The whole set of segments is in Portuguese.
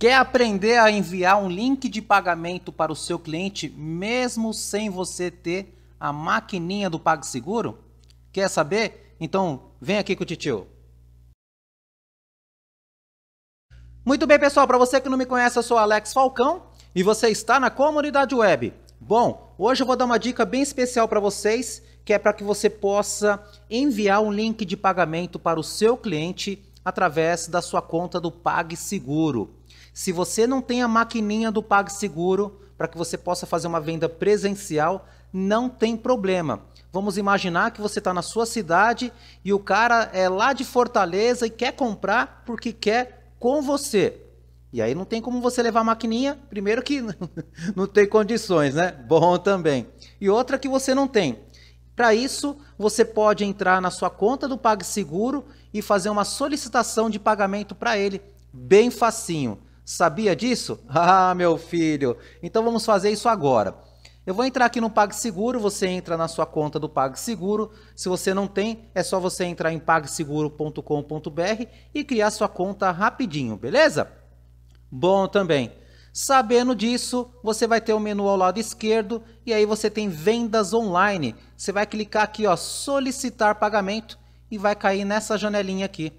Quer aprender a enviar um link de pagamento para o seu cliente mesmo sem você ter a maquininha do PagSeguro? Quer saber? Então vem aqui com o titio. Muito bem, pessoal, para você que não me conhece, eu sou Alex Falcão e você está na comunidade web. Bom, hoje eu vou dar uma dica bem especial para vocês, que é para que você possa enviar um link de pagamento para o seu cliente através da sua conta do PagSeguro. Se você não tem a maquininha do PagSeguro para que você possa fazer uma venda presencial, não tem problema. Vamos imaginar que você está na sua cidade e o cara é lá de Fortaleza e quer comprar porque quer com você. E aí não tem como você levar a maquininha, primeiro que não tem condições, né? Bom também. E outra que você não tem. Para isso, você pode entrar na sua conta do PagSeguro e fazer uma solicitação de pagamento para ele, bem facinho. Sabia disso? Ah, meu filho! Então vamos fazer isso agora. Eu vou entrar aqui no PagSeguro, você entra na sua conta do PagSeguro. Se você não tem, é só você entrar em pagseguro.com.br e criar sua conta rapidinho, beleza? Bom também. Sabendo disso, você vai ter o um menu ao lado esquerdo e aí você tem vendas online. Você vai clicar aqui, ó, solicitar pagamento e vai cair nessa janelinha aqui.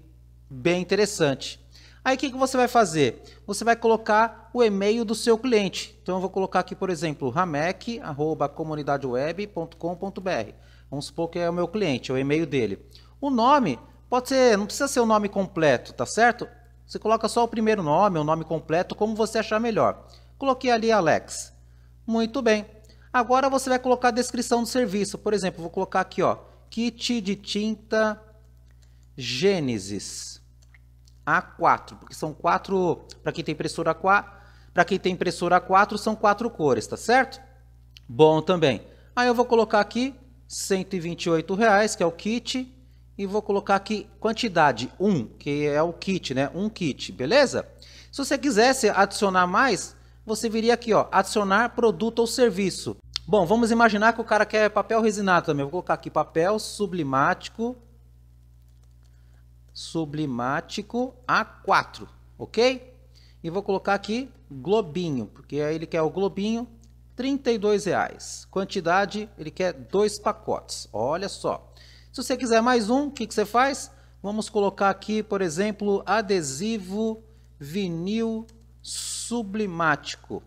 Bem interessante. Aí o que, que você vai fazer? Você vai colocar o e-mail do seu cliente. Então eu vou colocar aqui, por exemplo, ramec.comunidadeweb.com.br. Vamos supor que é o meu cliente, é o e-mail dele. O nome pode ser, não precisa ser o nome completo, tá certo? Você coloca só o primeiro nome, o nome completo, como você achar melhor. Coloquei ali Alex. Muito bem. Agora você vai colocar a descrição do serviço. Por exemplo, vou colocar aqui, ó, kit de tinta Gênesis. A4, porque são quatro, para quem tem impressora A4, para quem tem impressora A4 são quatro cores, tá certo? Bom também. Aí eu vou colocar aqui 128 reais, que é o kit, e vou colocar aqui quantidade 1, que é o kit, né? Um kit, beleza? Se você quisesse adicionar mais, você viria aqui, ó, adicionar produto ou serviço. Bom, vamos imaginar que o cara quer papel resinado também. Vou colocar aqui papel sublimático sublimático A4, ok? E vou colocar aqui globinho, porque aí ele quer o globinho, R$ reais. Quantidade, ele quer dois pacotes, olha só. Se você quiser mais um, o que, que você faz? Vamos colocar aqui, por exemplo, adesivo vinil sublimático.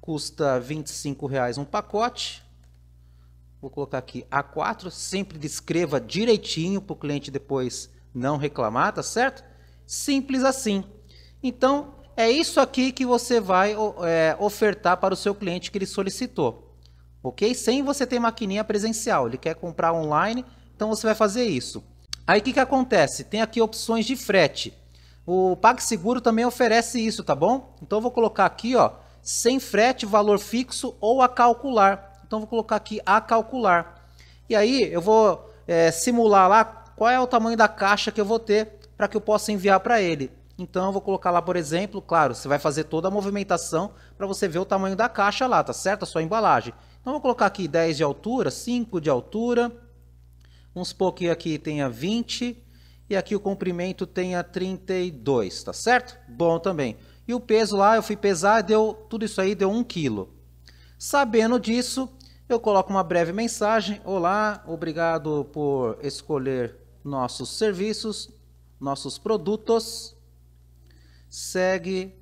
Custa R$ reais, um pacote. Vou colocar aqui A4, sempre descreva direitinho para o cliente depois não reclamar, tá certo? Simples assim. Então, é isso aqui que você vai é, ofertar para o seu cliente que ele solicitou, ok? Sem você ter maquininha presencial, ele quer comprar online, então você vai fazer isso. Aí o que, que acontece? Tem aqui opções de frete. O PagSeguro também oferece isso, tá bom? Então eu vou colocar aqui, ó, sem frete, valor fixo ou a calcular. Então vou colocar aqui a calcular. E aí eu vou é, simular lá qual é o tamanho da caixa que eu vou ter para que eu possa enviar para ele. Então eu vou colocar lá, por exemplo, claro, você vai fazer toda a movimentação para você ver o tamanho da caixa lá, tá certo? A sua embalagem. Então eu vou colocar aqui 10 de altura, 5 de altura. Vamos supor que aqui tenha 20 e aqui o comprimento tenha 32, tá certo? Bom também. E o peso lá, eu fui pesar, deu tudo isso aí deu 1 kg. Sabendo disso, eu coloco uma breve mensagem: "Olá, obrigado por escolher nossos serviços, nossos produtos, segue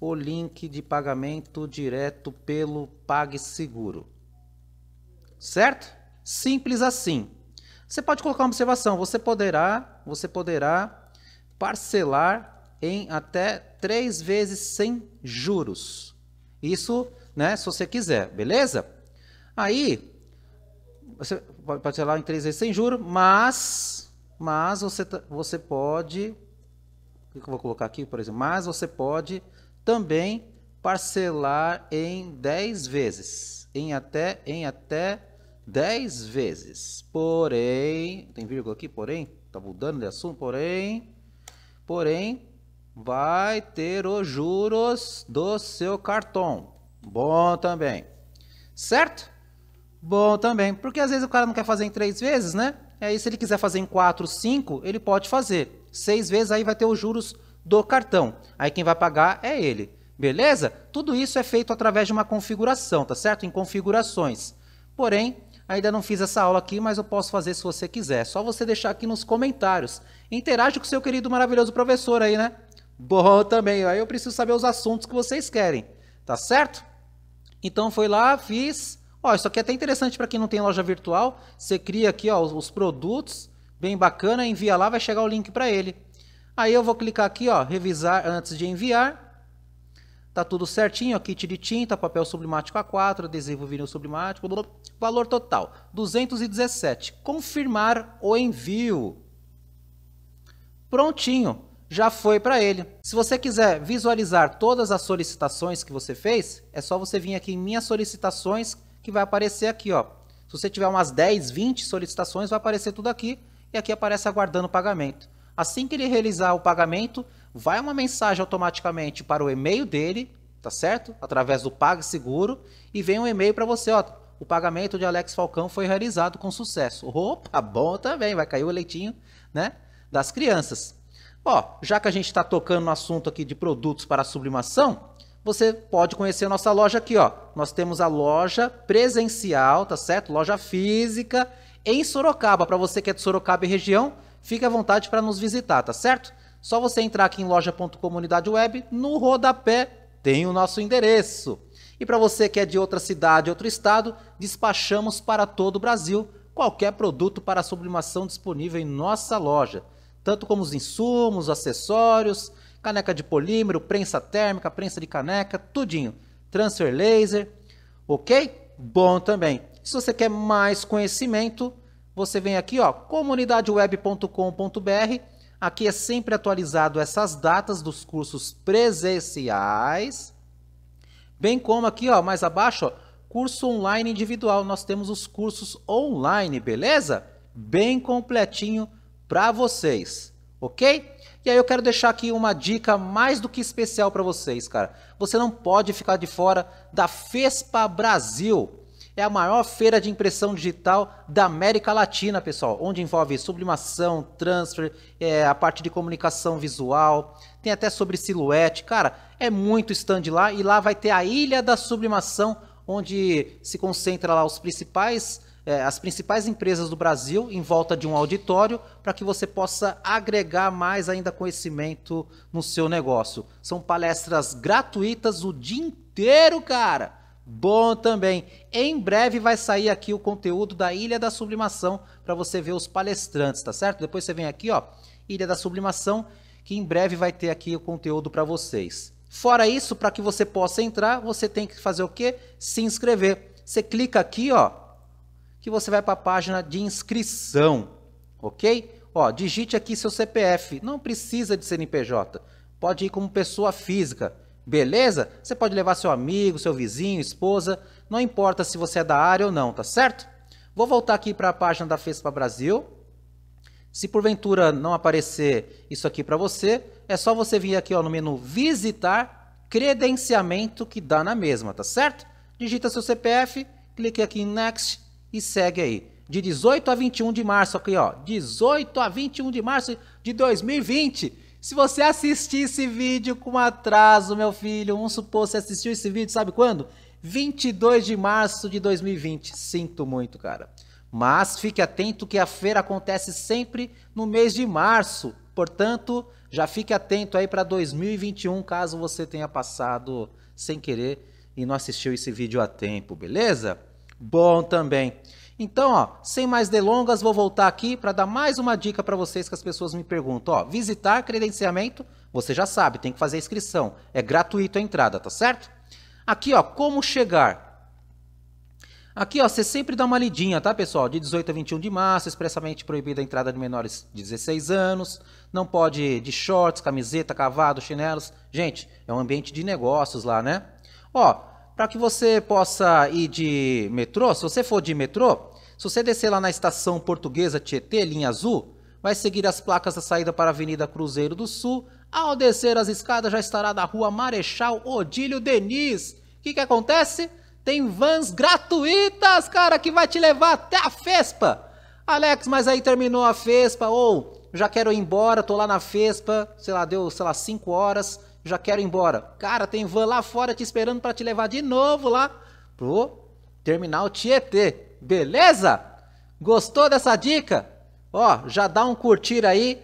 o link de pagamento direto pelo PagSeguro. Certo? Simples assim. Você pode colocar uma observação, você poderá, você poderá parcelar em até três vezes sem juros. Isso, né, se você quiser, beleza? Aí, você pode parcelar em três vezes sem juro, mas, mas você, você pode. O que eu vou colocar aqui, por exemplo? Mas você pode também parcelar em 10 vezes. Em até, em até 10 vezes. Porém, tem vírgula aqui, porém, tá mudando de assunto, porém, porém, vai ter os juros do seu cartão. Bom também, certo? Bom também, porque às vezes o cara não quer fazer em três vezes, né? Aí se ele quiser fazer em quatro, cinco, ele pode fazer. Seis vezes aí vai ter os juros do cartão. Aí quem vai pagar é ele. Beleza? Tudo isso é feito através de uma configuração, tá certo? Em configurações. Porém, ainda não fiz essa aula aqui, mas eu posso fazer se você quiser. só você deixar aqui nos comentários. Interage com seu querido maravilhoso professor aí, né? Bom também, aí eu preciso saber os assuntos que vocês querem, tá certo? Então foi lá, fiz Ó, isso aqui é até interessante para quem não tem loja virtual. Você cria aqui ó, os, os produtos, bem bacana, envia lá, vai chegar o link para ele. Aí eu vou clicar aqui, ó, revisar antes de enviar. Tá tudo certinho, ó, kit de tinta, papel sublimático A4, adesivo vinil sublimático, blá, blá, valor total, 217. Confirmar o envio. Prontinho, já foi para ele. Se você quiser visualizar todas as solicitações que você fez, é só você vir aqui em minhas solicitações, que vai aparecer aqui, ó. Se você tiver umas 10, 20 solicitações, vai aparecer tudo aqui e aqui aparece aguardando o pagamento. Assim que ele realizar o pagamento, vai uma mensagem automaticamente para o e-mail dele, tá certo? Através do PagSeguro e vem um e-mail para você, ó, o pagamento de Alex Falcão foi realizado com sucesso. Opa, bom também, vai cair o leitinho, né, das crianças. Ó, já que a gente está tocando no assunto aqui de produtos para sublimação, você pode conhecer nossa loja aqui, ó. Nós temos a loja presencial, tá certo? Loja física em Sorocaba. Para você que é de Sorocaba e região, fique à vontade para nos visitar, tá certo? Só você entrar aqui em loja.comunidadeweb, no rodapé tem o nosso endereço. E para você que é de outra cidade, outro estado, despachamos para todo o Brasil qualquer produto para sublimação disponível em nossa loja, tanto como os insumos, acessórios, caneca de polímero, prensa térmica, prensa de caneca, tudinho. Transfer laser, ok? Bom também. Se você quer mais conhecimento, você vem aqui, ó, comunidadeweb.com.br. Aqui é sempre atualizado essas datas dos cursos presenciais. Bem como aqui, ó, mais abaixo, ó, curso online individual. Nós temos os cursos online, beleza? Bem completinho para vocês ok? E aí eu quero deixar aqui uma dica mais do que especial para vocês, cara. Você não pode ficar de fora da FESPA Brasil. É a maior feira de impressão digital da América Latina, pessoal, onde envolve sublimação, transfer, é, a parte de comunicação visual, tem até sobre silhuete. Cara, é muito stand lá e lá vai ter a Ilha da Sublimação, onde se concentra lá os principais é, as principais empresas do Brasil em volta de um auditório para que você possa agregar mais ainda conhecimento no seu negócio. São palestras gratuitas o dia inteiro, cara. Bom também. Em breve vai sair aqui o conteúdo da Ilha da Sublimação para você ver os palestrantes, tá certo? Depois você vem aqui, ó, Ilha da Sublimação, que em breve vai ter aqui o conteúdo para vocês. Fora isso, para que você possa entrar, você tem que fazer o quê? Se inscrever. Você clica aqui, ó, que você vai para a página de inscrição, ok? Ó, digite aqui seu CPF, não precisa de CNPJ, pode ir como pessoa física, beleza? Você pode levar seu amigo, seu vizinho, esposa, não importa se você é da área ou não, tá certo? Vou voltar aqui para a página da FESPA Brasil. Se porventura não aparecer isso aqui para você, é só você vir aqui ó, no menu Visitar Credenciamento que dá na mesma, tá certo? Digita seu CPF, clique aqui em Next, e segue aí. De 18 a 21 de março, aqui ó, 18 a 21 de março de 2020. Se você assistir esse vídeo com atraso, meu filho, vamos supor, você assistiu esse vídeo, sabe quando? 22 de março de 2020. Sinto muito, cara. Mas fique atento que a feira acontece sempre no mês de março. Portanto, já fique atento aí para 2021, caso você tenha passado sem querer e não assistiu esse vídeo a tempo, beleza? Bom também. Então, ó, sem mais delongas, vou voltar aqui para dar mais uma dica para vocês que as pessoas me perguntam. Ó, visitar credenciamento, você já sabe, tem que fazer a inscrição. É gratuito a entrada, tá certo? Aqui, ó, como chegar. Aqui, ó, você sempre dá uma lidinha, tá, pessoal? De 18 a 21 de março, expressamente proibida a entrada de menores de 16 anos. Não pode ir de shorts, camiseta, cavado, chinelos. Gente, é um ambiente de negócios lá, né? Ó, para que você possa ir de metrô. Se você for de metrô, se você descer lá na estação portuguesa Tietê, linha azul, vai seguir as placas da saída para a Avenida Cruzeiro do Sul. Ao descer as escadas, já estará na rua Marechal Odílio Denis. O que, que acontece? Tem vans gratuitas, cara, que vai te levar até a FESPA. Alex, mas aí terminou a FESPA, ou já quero ir embora, tô lá na FESPA, sei lá, deu, sei lá, 5 horas já quero ir embora. Cara, tem van lá fora te esperando para te levar de novo lá pro terminal Tietê. Beleza? Gostou dessa dica? Ó, já dá um curtir aí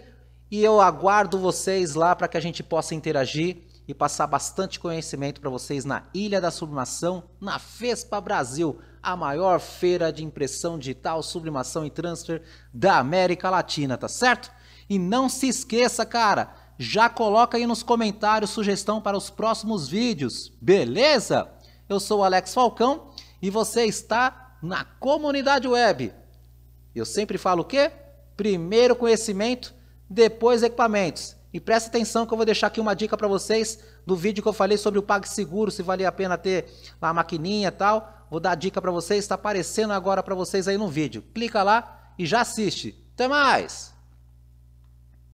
e eu aguardo vocês lá para que a gente possa interagir e passar bastante conhecimento para vocês na Ilha da Sublimação, na FESPA Brasil, a maior feira de impressão digital, sublimação e transfer da América Latina, tá certo? E não se esqueça, cara, já coloca aí nos comentários sugestão para os próximos vídeos, beleza? Eu sou o Alex Falcão e você está na comunidade web. Eu sempre falo o quê? Primeiro conhecimento, depois equipamentos. E presta atenção que eu vou deixar aqui uma dica para vocês do vídeo que eu falei sobre o PagSeguro, se valia a pena ter lá a maquininha e tal. Vou dar a dica para vocês, está aparecendo agora para vocês aí no vídeo. Clica lá e já assiste. Até mais!